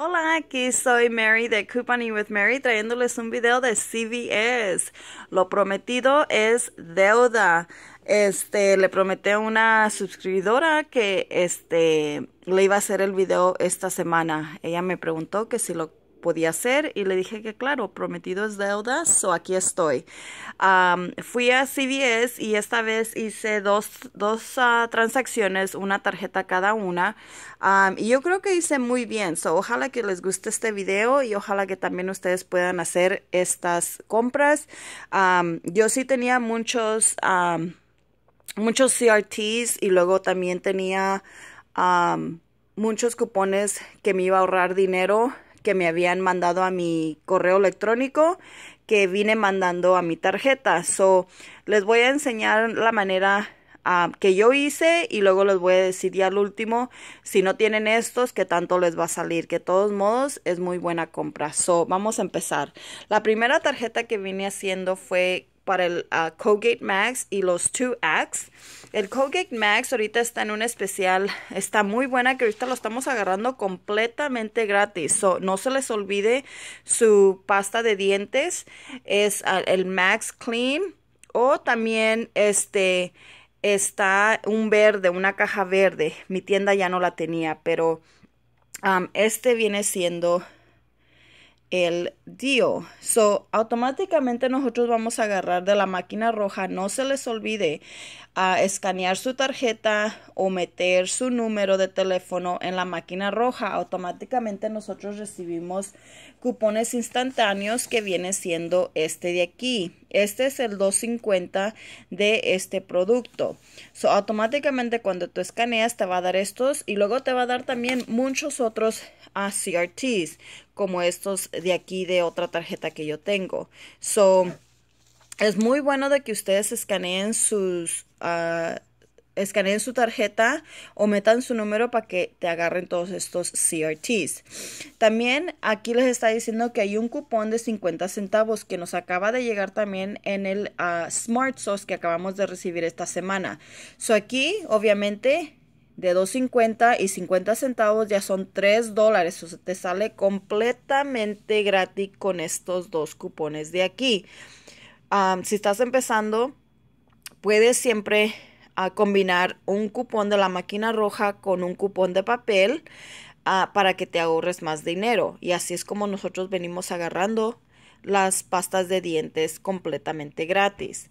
Hola, aquí soy Mary de Company with Mary trayéndoles un video de CVS. Lo prometido es deuda. Este, le prometí a una suscriptora que este le iba a hacer el video esta semana. Ella me preguntó que si lo podía hacer y le dije que claro, prometido es deuda, so aquí estoy. fui a CVS y esta vez hice dos, ah, transacciones, una tarjeta cada una. y yo creo que hice muy bien, ojalá que les guste este video y ojalá que también ustedes puedan hacer estas compras. yo sí tenía muchos, muchos CRTs y luego también tenía muchos cupones que me iba a ahorrar dinero que me habían mandado a mi correo electrónico que vine mandando a mi tarjeta. So, les voy a enseñar la manera ah, que yo hice y luego les voy a decir ya al último si no tienen estos, que tanto les va a salir. Que de todos modos es muy buena compra. So, vamos a empezar. La primera tarjeta que vine haciendo fue para el Colgate Max y los 2X. El Colgate Max ahorita está en un especial, está muy buena que ahorita lo estamos agarrando completamente gratis. no se les olvide su pasta de dientes, es el Max Clean o también este está un verde, una caja verde. Mi tienda ya no la tenía, pero um, este viene siendo el dio. So, automáticamente nosotros vamos a agarrar de la máquina roja. No se les olvide a escanear su tarjeta o meter su número de teléfono en la máquina roja. Automáticamente nosotros recibimos cupones instantáneos que viene siendo este de aquí. Este es el 250 de este producto. So, automáticamente cuando tú escaneas te va a dar estos y luego te va a dar también muchos otros a ah, como estos de aquí de otra tarjeta que yo tengo. So, es muy bueno de que ustedes escaneen sus... Ah, su tarjeta o metan su número para que te agarren todos estos CRTs. También aquí les está diciendo que hay un cupón de 50 centavos que nos acaba de llegar también en el ah, Smart Sauce que acabamos de recibir esta semana. So aquí, obviamente, de 2.50 y 50 centavos ya son 3 dólares. O te sale completamente gratis con estos dos cupones de aquí. si estás empezando, puedes siempre ah, combinar un cupón de la máquina roja con un cupón de papel ah, para que te ahorres más dinero. Y así es como nosotros venimos agarrando las pastas de dientes completamente gratis.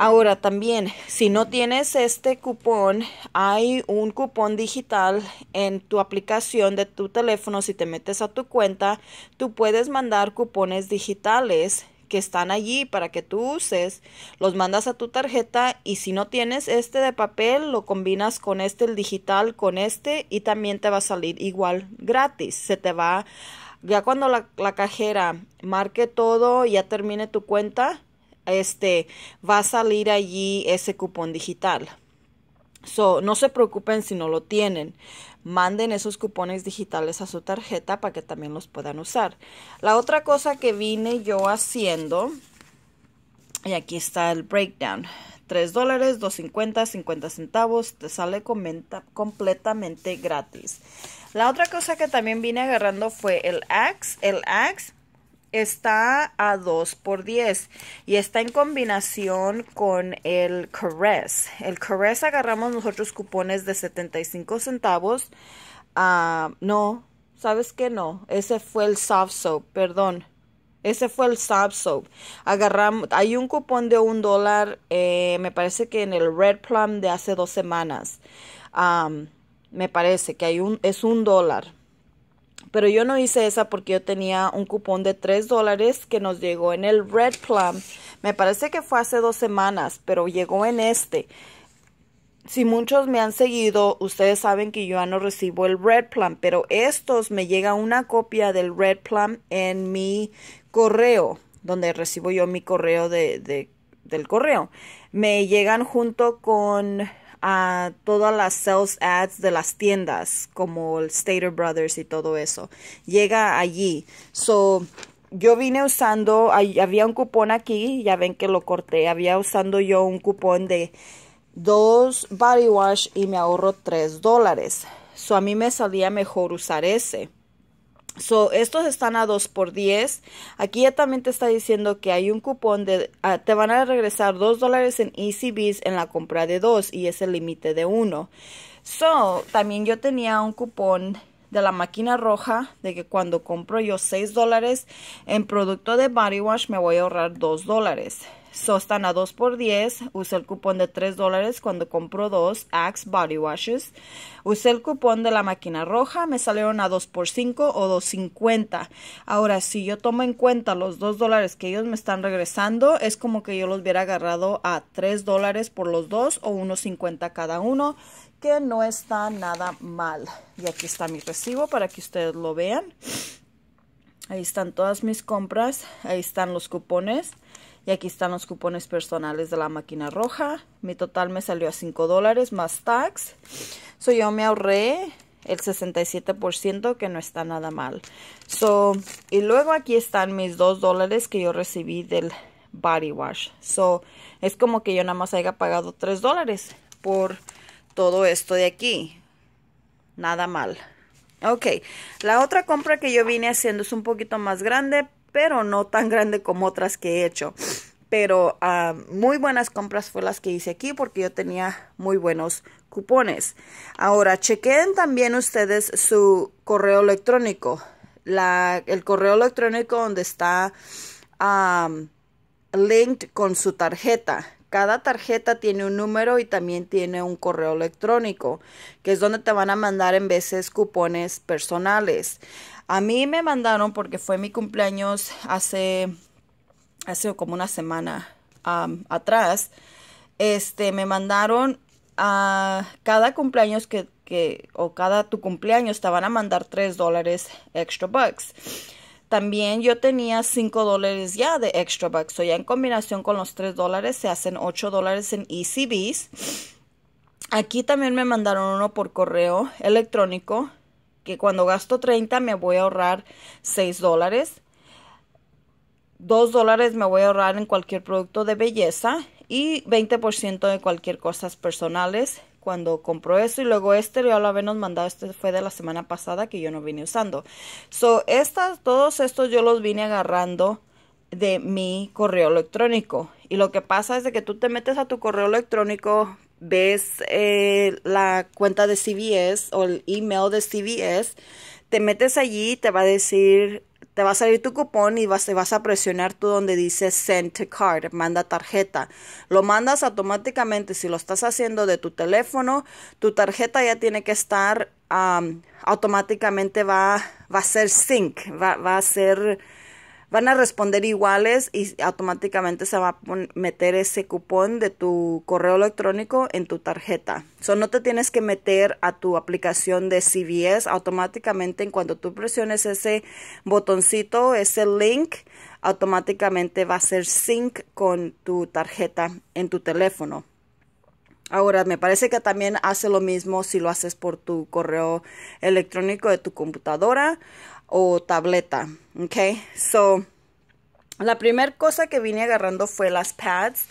Ahora también, si no tienes este cupón, hay un cupón digital en tu aplicación de tu teléfono. Si te metes a tu cuenta, tú puedes mandar cupones digitales que están allí para que tú uses, los mandas a tu tarjeta y si no tienes este de papel, lo combinas con este, el digital, con este y también te va a salir igual gratis. Se te va, ya cuando la, la cajera marque todo, ya termine tu cuenta, este, va a salir allí ese cupón digital. So, no se preocupen si no lo tienen. Manden esos cupones digitales a su tarjeta para que también los puedan usar. La otra cosa que vine yo haciendo, y aquí está el breakdown. 3 dólares, 2.50, 50 centavos, te sale completamente gratis. La otra cosa que también vine agarrando fue el Axe. El Axe está a 2 por 10 y está en combinación con el Caress. El Caress agarramos nosotros cupones de 75 centavos. Ah, no, ¿sabes qué? No, ese fue el soft soap, perdón. Ese fue el soft soap. Agarramos, hay un cupón de un dólar, eh, me parece que en el Red Plum de hace dos semanas. me parece que hay un, es un dólar pero yo no hice esa porque yo tenía un cupón de 3 dólares que nos llegó en el Red Plum. Me parece que fue hace dos semanas, pero llegó en este. Si muchos me han seguido, ustedes saben que yo ya no recibo el Red Plum, pero estos me llega una copia del Red Plum en mi correo, donde recibo yo mi correo de del correo. Me llegan junto con a todas las sales ads de las tiendas, como el Stater Brothers y todo eso. Llega allí. So, yo vine usando, había un cupón aquí, ya ven que lo corté, había usando yo un cupón de dos body wash y me ahorro tres dólares. So a mí me salía mejor usar ese. So, estos están a 2 por 10. Aquí ya también te está diciendo que hay un cupón de, ah, te van a regresar 2 dólares en ECBs en la compra de 2 y es el límite de 1. So, también yo tenía un cupón de la máquina roja de que cuando compro yo 6 dólares en producto de body wash me voy a ahorrar 2 dólares. Sostan a 2 por 10 usé el cupón de 3 dólares cuando compro dos Axe Body Washes. Usé el cupón de la máquina roja. Me salieron a 2 por 5 o 2.50. Ahora, si yo tomo en cuenta los 2 dólares que ellos me están regresando, es como que yo los hubiera agarrado a 3 dólares por los dos o 1.50 cada uno, que no está nada mal. Y aquí está mi recibo para que ustedes lo vean. Ahí están todas mis compras. Ahí están los cupones. Y aquí están los cupones personales de la máquina roja. Mi total me salió a 5 dólares más tax. So yo me ahorré el 67% que no está nada mal. So, y luego aquí están mis 2 dólares que yo recibí del body wash. So, es como que yo nada más haya pagado 3 dólares por todo esto de aquí. Nada mal. Ok, la otra compra que yo vine haciendo es un poquito más grande, pero no tan grande como otras que he hecho. Pero ah, muy buenas compras fue las que hice aquí porque yo tenía muy buenos cupones. Ahora, chequeen también ustedes su correo electrónico. el correo electrónico donde está linked con su tarjeta. Cada tarjeta tiene un número y también tiene un correo electrónico, que es donde te van a mandar en veces cupones personales. A mí me mandaron porque fue mi cumpleaños hace, hace como una semana atrás. Este, me mandaron a cada cumpleaños que, o cada tu cumpleaños te van a mandar 3 dólares extra bucks. También yo tenía 5 dólares ya de extra bucks. O ya en combinación con los 3 dólares se hacen 8 dólares en ECBs. Aquí también me mandaron uno por correo electrónico que cuando gasto 30 me voy a ahorrar 6 dólares. 2 dólares me voy a ahorrar en cualquier producto de belleza y 20% de cualquier cosas personales cuando compro eso y luego este ya lo habíamos mandado, este fue de la semana pasada que yo no vine usando. So, estas, todos estos yo los vine agarrando de mi correo electrónico. Y lo que pasa es de que tú te metes a tu correo electrónico, ves eh, la cuenta de CVS o el email de CVS, te metes allí, te va a decir, te va a salir tu cupón y vas, vas a presionar tú donde dice send to card, manda tarjeta. Lo mandas automáticamente, si lo estás haciendo de tu teléfono, tu tarjeta ya tiene que estar, automáticamente va, va a ser sync, va, va a ser van a responder iguales y automáticamente se va a meter ese cupón de tu correo electrónico en tu tarjeta. So, no te tienes que meter a tu aplicación de CVS. Automáticamente, en cuanto tú presiones ese botoncito, ese link, automáticamente va a ser sync con tu tarjeta en tu teléfono. Ahora, me parece que también hace lo mismo si lo haces por tu correo electrónico de tu computadora o tableta. Ok, so la primera cosa que vine agarrando fue las pads.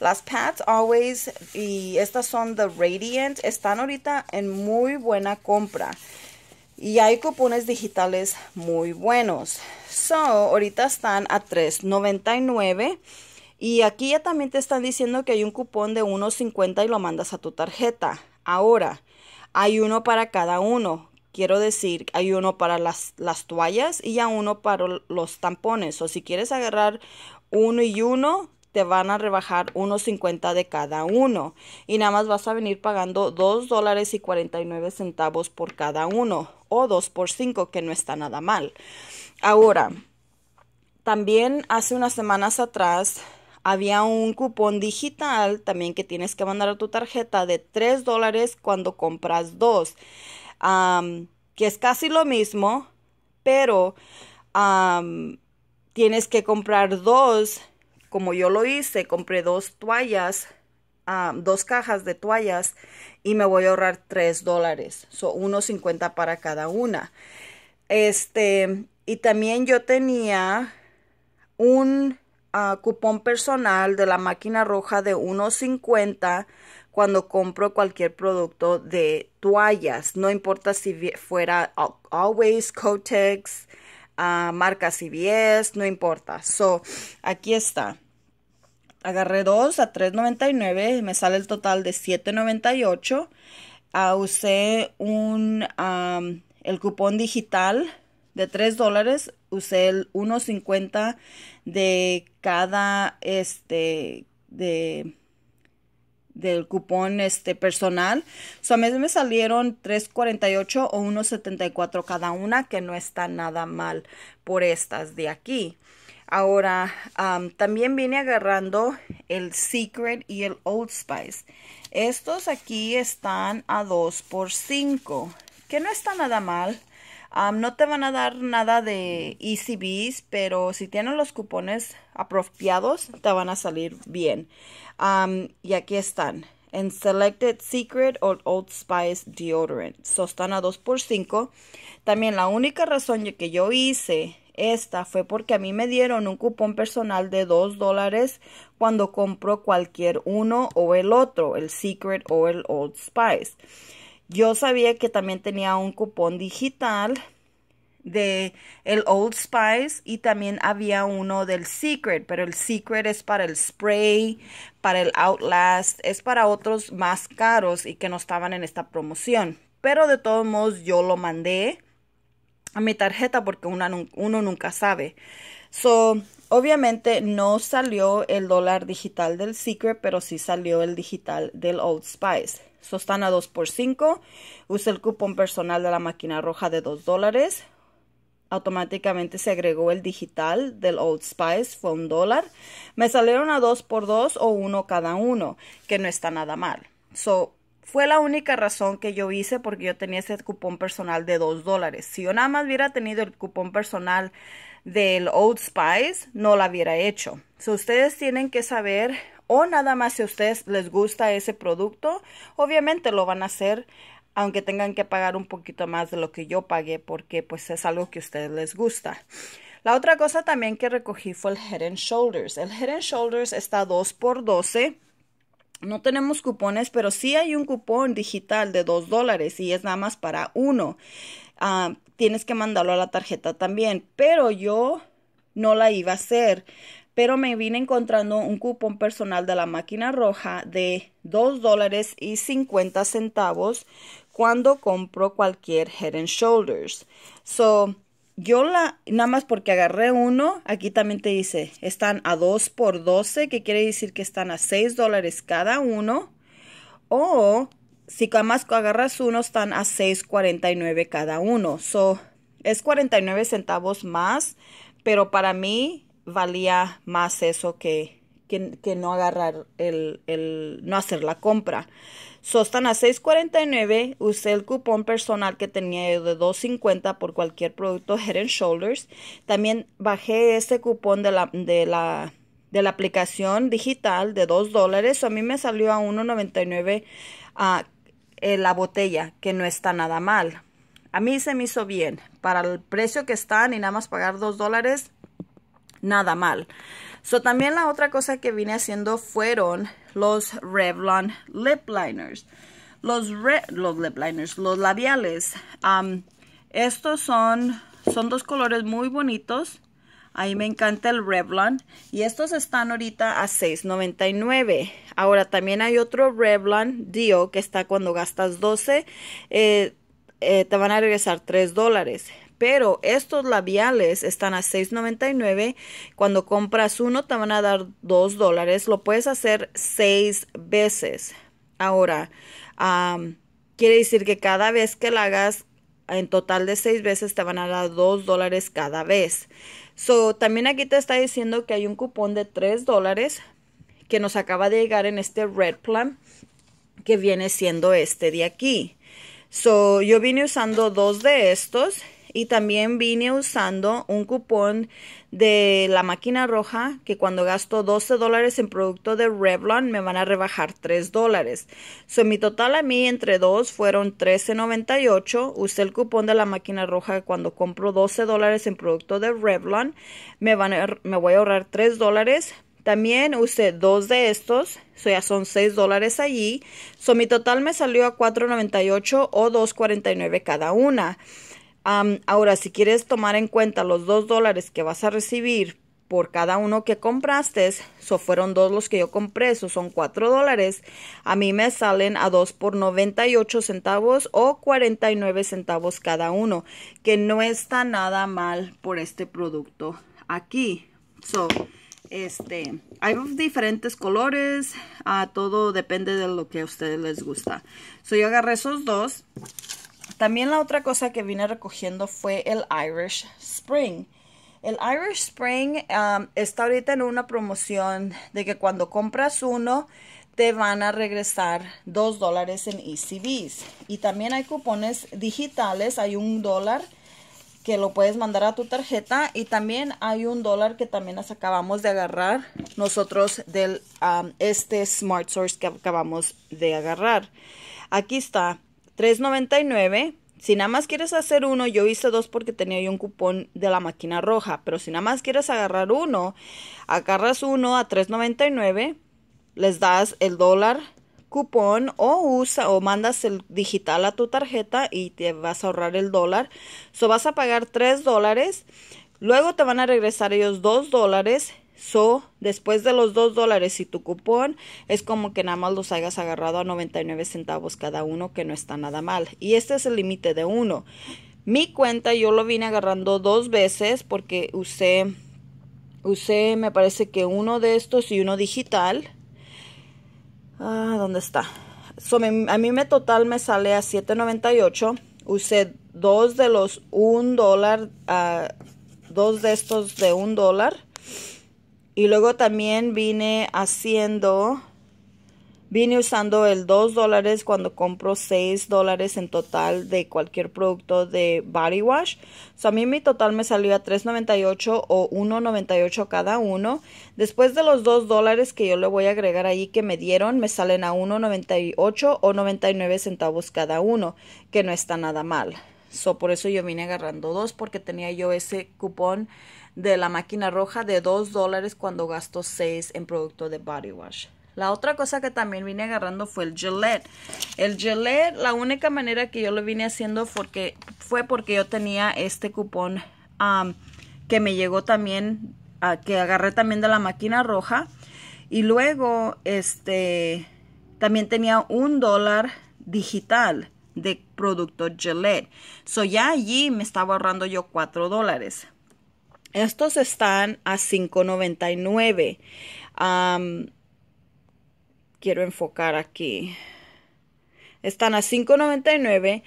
Las pads always y estas son The Radiant. Están ahorita en muy buena compra. Y hay cupones digitales muy buenos. So, ahorita están a $3.99. Y aquí ya también te están diciendo que hay un cupón de 1.50 y lo mandas a tu tarjeta. Ahora, hay uno para cada uno. Quiero decir, hay uno para las, toallas y ya uno para los tampones. O si quieres agarrar uno y uno, te van a rebajar 1.50 de cada uno y nada más vas a venir pagando 2 dólares y 49 centavos por cada uno o 2 por 5 que no está nada mal. Ahora, también hace unas semanas atrás había un cupón digital también que tienes que mandar a tu tarjeta de 3 dólares cuando compras dos, que es casi lo mismo, pero tienes que comprar dos, como yo lo hice, compré dos toallas dos cajas de toallas y me voy a ahorrar 3 dólares. Son 1.50 para cada una. Este, y también yo tenía un cupón personal de la máquina roja de 1.50 cuando compro cualquier producto de toallas, no importa si fuera Always, Cotex, marcas ah, marca CVS, no importa. So, aquí está. Agarré dos a 3.99, me sale el total de 7.98. Ah, usé un, el cupón digital de 3 dólares usé el 1.50 de cada, este, de del cupón este personal. So, a mí me salieron 3.48 o 1.74 cada una, que no está nada mal por estas de aquí. Ahora, también vine agarrando el Secret y el Old Spice. Estos aquí están a 2 por 5, que no está nada mal no te van a dar nada de ECBs, pero si tienen los cupones apropiados, te van a salir bien. y aquí están. En Selected Secret or Old Spice Deodorant. So están a 2x5. También la única razón que yo hice esta fue porque a mí me dieron un cupón personal de 2 dólares cuando compro cualquier uno o el otro, el Secret o el Old Spice. Yo sabía que también tenía un cupón digital de el Old Spice y también había uno del Secret, pero el Secret es para el spray, para el Outlast, es para otros más caros y que no estaban en esta promoción. Pero de todos modos yo lo mandé a mi tarjeta porque uno nunca sabe. So, obviamente no salió el dólar digital del Secret, pero sí salió el digital del Old Spice a 2 por 5 Use el cupón personal de la máquina roja de 2 dólares. Automáticamente se agregó el digital del Old Spice, fue un dólar. Me salieron a 2 por 2 o uno cada uno, que no está nada mal. So, fue la única razón que yo hice porque yo tenía ese cupón personal de 2 dólares. Si yo nada más hubiera tenido el cupón personal del Old Spice, no la hubiera hecho. So, ustedes tienen que saber o nada más si a ustedes les gusta ese producto, obviamente lo van a hacer aunque tengan que pagar un poquito más de lo que yo pagué porque pues es algo que a ustedes les gusta. La otra cosa también que recogí fue el Head and Shoulders. El Head and Shoulders está 2x12. No tenemos cupones, pero sí hay un cupón digital de 2 dólares y es nada más para uno. Ah, tienes que mandarlo a la tarjeta también, pero yo no la iba a hacer pero me vine encontrando un cupón personal de la máquina roja de $2.50 dólares y 50 centavos cuando compro cualquier Head and Shoulders. So, yo la, nada más porque agarré uno, aquí también te dice, están a 2 por 12, que quiere decir que están a 6 dólares cada uno. O si además agarras uno, están a 6.49 cada uno. So, es 49 centavos más, pero para mí valía más eso que, que, no agarrar el, no hacer la compra. Sostan a 6.49, usé el cupón personal que tenía de 2.50 por cualquier producto Head and Shoulders. También bajé ese cupón de la, de la, de la aplicación digital de 2 dólares. A mí me salió a 1.99 ah, la botella, que no está nada mal. A mí se me hizo bien. Para el precio que están y nada más pagar 2 dólares, nada mal. So, también la otra cosa que vine haciendo fueron los Revlon Lip Liners. Los, re, los lip liners, los labiales. estos son, son dos colores muy bonitos. Ahí me encanta el Revlon. Y estos están ahorita a $6.99. Ahora también hay otro Revlon Dio que está cuando gastas 12. Eh, eh, te van a regresar $3 dólares pero estos labiales están a $6.99. Cuando compras uno te van a dar 2 dólares. Lo puedes hacer seis veces. Ahora, quiere decir que cada vez que la hagas en total de seis veces te van a dar 2 dólares cada vez. So, también aquí te está diciendo que hay un cupón de 3 dólares que nos acaba de llegar en este Red Plan que viene siendo este de aquí. So, yo vine usando dos de estos y también vine usando un cupón de la máquina roja que cuando gasto 12 dólares en producto de Revlon me van a rebajar 3 dólares. So, mi total a mí entre dos fueron 13.98. Usé el cupón de la máquina roja cuando compro 12 dólares en producto de Revlon. Me, van a, me voy a ahorrar 3 dólares. También usé dos de estos, o ya son 6 dólares allí. So mi total me salió a 4.98 o 2.49 cada una ahora, si quieres tomar en cuenta los dos dólares que vas a recibir por cada uno que compraste, so fueron dos los que yo compré, eso son cuatro dólares. A mí me salen a dos por 98 centavos o 49 centavos cada uno, que no está nada mal por este producto aquí. So, este, hay diferentes colores, a ah, todo depende de lo que a ustedes les gusta. So, yo agarré esos dos también la otra cosa que vine recogiendo fue el Irish Spring. El Irish Spring um, está ahorita en una promoción de que cuando compras uno te van a regresar dos dólares en ECBs. Y también hay cupones digitales, hay un dólar que lo puedes mandar a tu tarjeta y también hay un dólar que también nos acabamos de agarrar nosotros del um, este Smart Source que acabamos de agarrar. Aquí está $3.99. Si nada más quieres hacer uno, yo hice dos porque tenía yo un cupón de la máquina roja, pero si nada más quieres agarrar uno, agarras uno a $3.99, les das el dólar cupón o usa o mandas el digital a tu tarjeta y te vas a ahorrar el dólar. So vas a pagar 3 dólares. Luego te van a regresar ellos 2 dólares So, después de los 2 dólares y tu cupón, es como que nada más los hayas agarrado a 99 centavos cada uno, que no está nada mal. Y este es el límite de uno. Mi cuenta yo lo vine agarrando dos veces porque usé, usé me parece que uno de estos y uno digital. Ah, ¿Dónde está? a mí me total me sale a 7.98. Usé dos de los un dólar, a ah, dos de estos de un dólar y luego también vine haciendo, vine usando el 2 dólares cuando compro 6 dólares en total de cualquier producto de body wash. So, a mí mi total me salió a 3.98 o 1.98 cada uno. Después de los 2 dólares que yo le voy a agregar ahí que me dieron, me salen a 1.98 o 99 centavos cada uno, que no está nada mal. So, por eso yo vine agarrando dos porque tenía yo ese cupón de la máquina roja de 2 dólares cuando gastó 6 en producto de body wash. La otra cosa que también vine agarrando fue el Gillette. El Gillette, la única manera que yo lo vine haciendo porque, fue porque yo tenía este cupón que me llegó también, que agarré también de la máquina roja. Y luego, este, también tenía un dólar digital de producto Gillette. So ya allí me estaba ahorrando yo 4 dólares. Estos están a 5.99. quiero enfocar aquí. Están a 5.99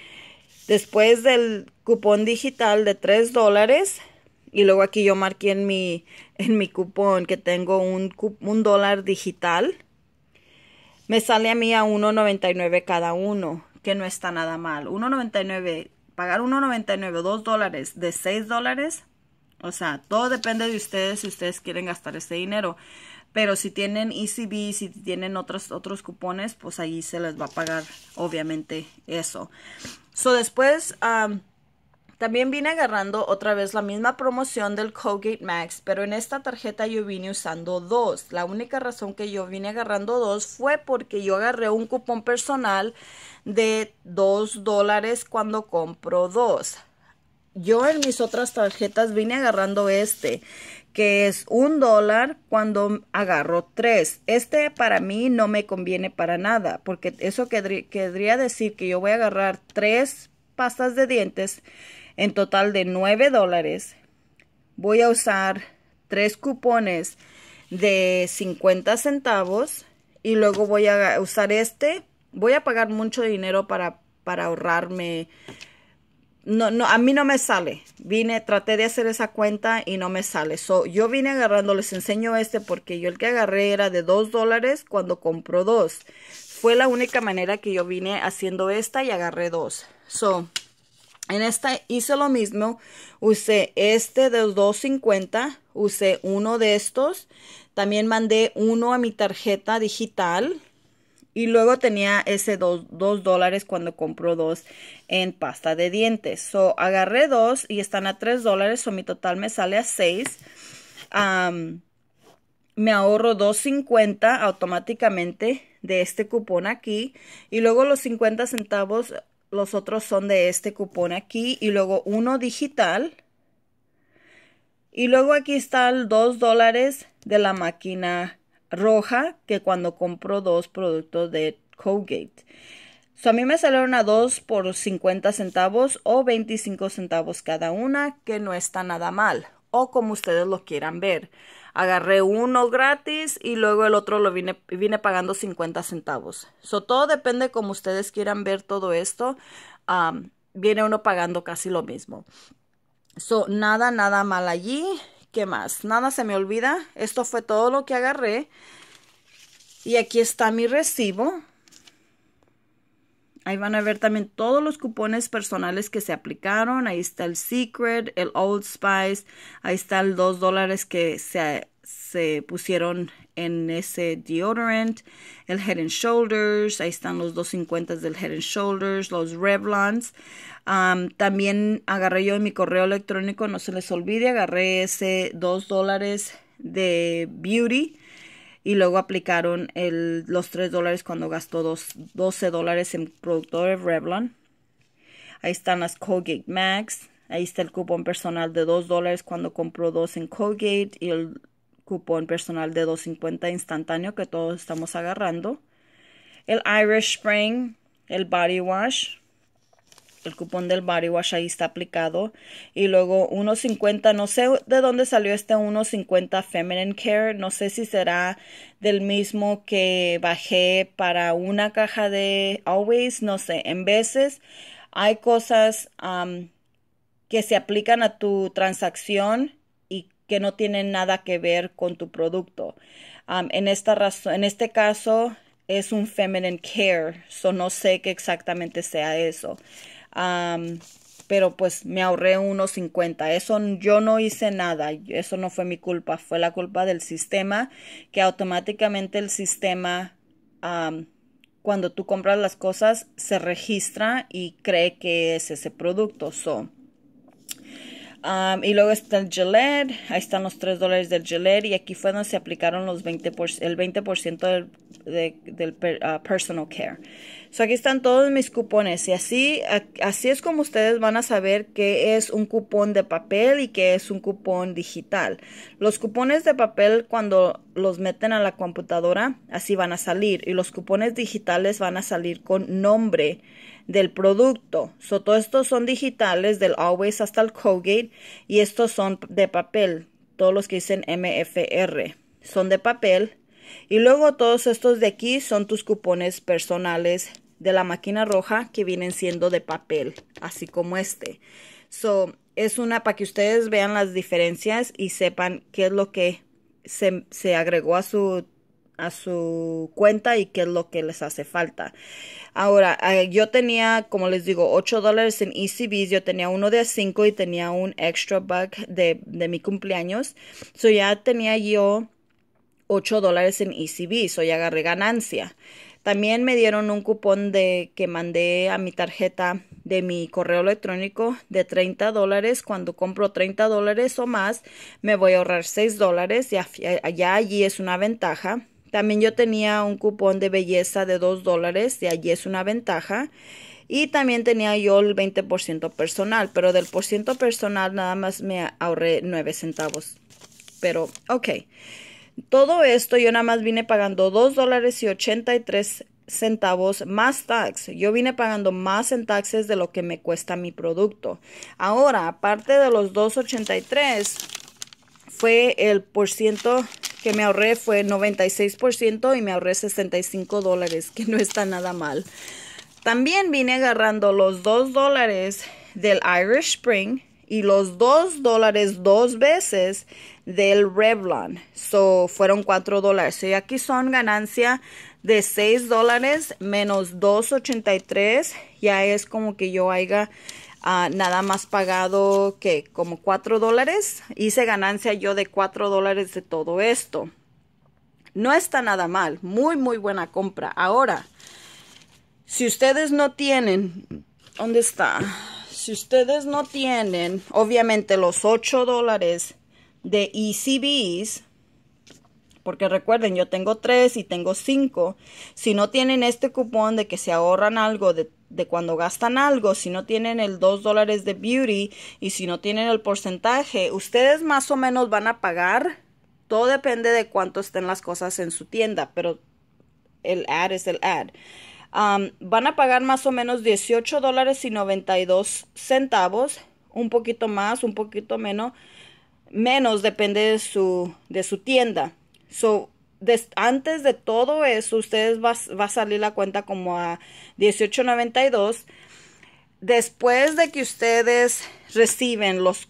después del cupón digital de 3 dólares. Y luego aquí yo marqué en mi, en mi cupón que tengo un, un dólar digital. Me sale a mí a 1.99 cada uno, que no está nada mal. 1.99, pagar 1.99, 2 dólares de 6 dólares o sea, todo depende de ustedes si ustedes quieren gastar este dinero. Pero si tienen ECB, si tienen otros, otros cupones, pues ahí se les va a pagar, obviamente, eso. So, después, también vine agarrando otra vez la misma promoción del Colgate Max, pero en esta tarjeta yo vine usando dos. La única razón que yo vine agarrando dos fue porque yo agarré un cupón personal de dos dólares cuando compro dos yo en mis otras tarjetas vine agarrando este, que es un dólar cuando agarro tres. Este para mí no me conviene para nada, porque eso querría decir que yo voy a agarrar tres pastas de dientes en total de nueve dólares. Voy a usar tres cupones de 50 centavos y luego voy a usar este. Voy a pagar mucho dinero para, para ahorrarme no, no, a mí no me sale. Vine, traté de hacer esa cuenta y no me sale. So, yo vine agarrando, les enseño este porque yo el que agarré era de 2 dólares cuando compró dos. Fue la única manera que yo vine haciendo esta y agarré dos. So, en esta hice lo mismo. Usé este de 2.50. Usé uno de estos. También mandé uno a mi tarjeta digital y luego tenía ese 2 dólares cuando compró dos en pasta de dientes. So, agarré dos y están a 3 dólares. o mi total me sale a 6. me ahorro 2.50 automáticamente de este cupón aquí. Y luego los 50 centavos, los otros son de este cupón aquí. Y luego uno digital. Y luego aquí están 2 dólares de la máquina roja que cuando compro dos productos de Colgate. So, a mí me salieron a dos por 50 centavos o 25 centavos cada una, que no está nada mal, o como ustedes lo quieran ver. Agarré uno gratis y luego el otro lo vine, viene pagando 50 centavos. So, todo depende como ustedes quieran ver todo esto. viene uno pagando casi lo mismo. So, nada, nada mal allí más? Nada se me olvida. Esto fue todo lo que agarré. Y aquí está mi recibo. Ahí van a ver también todos los cupones personales que se aplicaron. Ahí está el Secret, el Old Spice. Ahí está el 2 dólares que se, se pusieron en ese deodorant. El Head and Shoulders, ahí están los 250 del Head and Shoulders, los Revlons. también agarré yo en mi correo electrónico, no se les olvide, agarré ese 2 dólares de Beauty y luego aplicaron los 3 dólares cuando gastó 12 dólares en de Revlon. Ahí están las Colgate Max. Ahí está el cupón personal de 2 dólares cuando compró dos en Colgate y el cupón personal de 250 instantáneo que todos estamos agarrando. El Irish Spring, el Body Wash, el cupón del Body Wash ahí está aplicado. Y luego 1.50, no sé de dónde salió este 1.50 Feminine Care, no sé si será del mismo que bajé para una caja de Always, no sé, en veces hay cosas que se aplican a tu transacción que no tienen nada que ver con tu producto. en, esta en este caso es un feminine care, so no sé qué exactamente sea eso. pero pues me ahorré unos 50. Eso yo no hice nada, eso no fue mi culpa, fue la culpa del sistema, que automáticamente el sistema, cuando tú compras las cosas, se registra y cree que es ese producto. So, y luego está el Gillette, ahí están los 3 dólares del Gillette y aquí fue donde se aplicaron los 20 el 20% del, del ah, personal care. So aquí están todos mis cupones y así, así es como ustedes van a saber qué es un cupón de papel y qué es un cupón digital. Los cupones de papel cuando los meten a la computadora, así van a salir y los cupones digitales van a salir con nombre del producto. So, todos estos son digitales, del Always hasta el Colgate, y estos son de papel. Todos los que dicen MFR son de papel. Y luego todos estos de aquí son tus cupones personales de la máquina roja que vienen siendo de papel, así como este. So, es una para que ustedes vean las diferencias y sepan qué es lo que se, se agregó a su a su cuenta y qué es lo que les hace falta. Ahora, eh, yo tenía, como les digo, 8 dólares en ECBs, yo tenía uno de 5 y tenía un extra bug de, mi cumpleaños. So ya tenía yo 8 dólares en ECBs, so ya agarré ganancia. También me dieron un cupón de que mandé a mi tarjeta de mi correo electrónico de 30 dólares. Cuando compro 30 dólares o más, me voy a ahorrar 6 dólares. ya allí es una ventaja también yo tenía un cupón de belleza de 2 dólares, de allí es una ventaja. Y también tenía yo el 20% personal, pero del por ciento personal nada más me ahorré 9 centavos. Pero, ok. Todo esto yo nada más vine pagando 2 dólares y 83 centavos más tax. Yo vine pagando más en taxes de lo que me cuesta mi producto. Ahora, aparte de los 2.83, fue el por ciento que me ahorré fue 96% y me ahorré 65 dólares, que no está nada mal. También vine agarrando los 2 dólares del Irish Spring y los 2 dólares dos veces del Revlon. So, fueron 4 dólares. Y aquí son ganancia de 6 dólares menos 2.83. Ya es como que yo haya Ah, nada más pagado que como 4 dólares. Hice ganancia yo de 4 dólares de todo esto. No está nada mal, muy muy buena compra. Ahora, si ustedes no tienen, ¿dónde está? Si ustedes no tienen, obviamente los 8 dólares de ECBs, porque recuerden, yo tengo 3 y tengo 5. Si no tienen este cupón de que se ahorran algo de de cuando gastan algo, si no tienen el 2 dólares de beauty y si no tienen el porcentaje, ustedes más o menos van a pagar. Todo depende de cuánto estén las cosas en su tienda, pero el ad es el ad. Um, van a pagar más o menos 18 dólares y 92 centavos, un poquito más, un poquito menos, menos depende de su, de su tienda. So, antes de todo eso, ustedes va, va a salir la cuenta como a 18.92. Después de que ustedes reciben los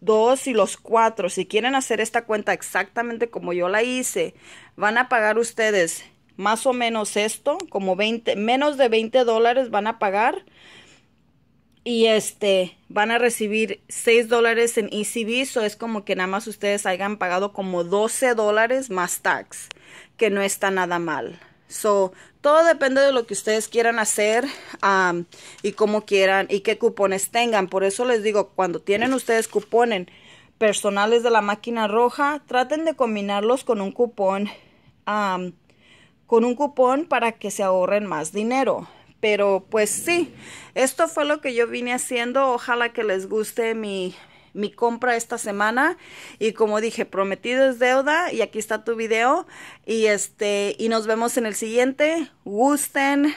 2 y los 4, si quieren hacer esta cuenta exactamente como yo la hice, van a pagar ustedes más o menos esto, como 20, menos de 20 dólares van a pagar y este, van a recibir 6 dólares en ECB, so es como que nada más ustedes hayan pagado como 12 dólares más tax, que no está nada mal. So, todo depende de lo que ustedes quieran hacer um, y cómo quieran y qué cupones tengan. Por eso les digo, cuando tienen ustedes cupones personales de la máquina roja, traten de combinarlos con un cupón, um, con un cupón para que se ahorren más dinero. Pero pues sí, esto fue lo que yo vine haciendo. Ojalá que les guste mi, compra esta semana y como dije prometido es deuda y aquí está tu video y este y nos vemos en el siguiente gusten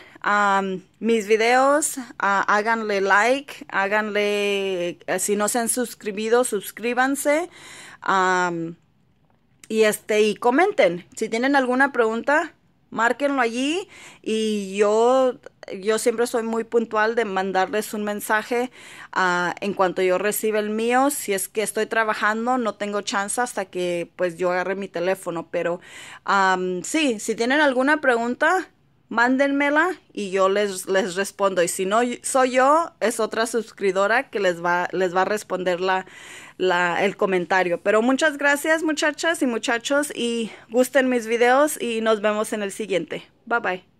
mis videos ah, háganle like háganle eh, si no se han suscribido suscríbanse y este y comenten si tienen alguna pregunta márquenlo allí y yo yo siempre soy muy puntual de mandarles un mensaje ah, en cuanto yo reciba el mío. Si es que estoy trabajando, no tengo chance hasta que pues yo agarre mi teléfono. Pero sí, si tienen alguna pregunta, mándenmela y yo les, les respondo. Y si no soy yo, es otra suscriptora que les va, les va a responder el comentario. Pero muchas gracias muchachas y muchachos y gusten mis videos y nos vemos en el siguiente. Bye bye.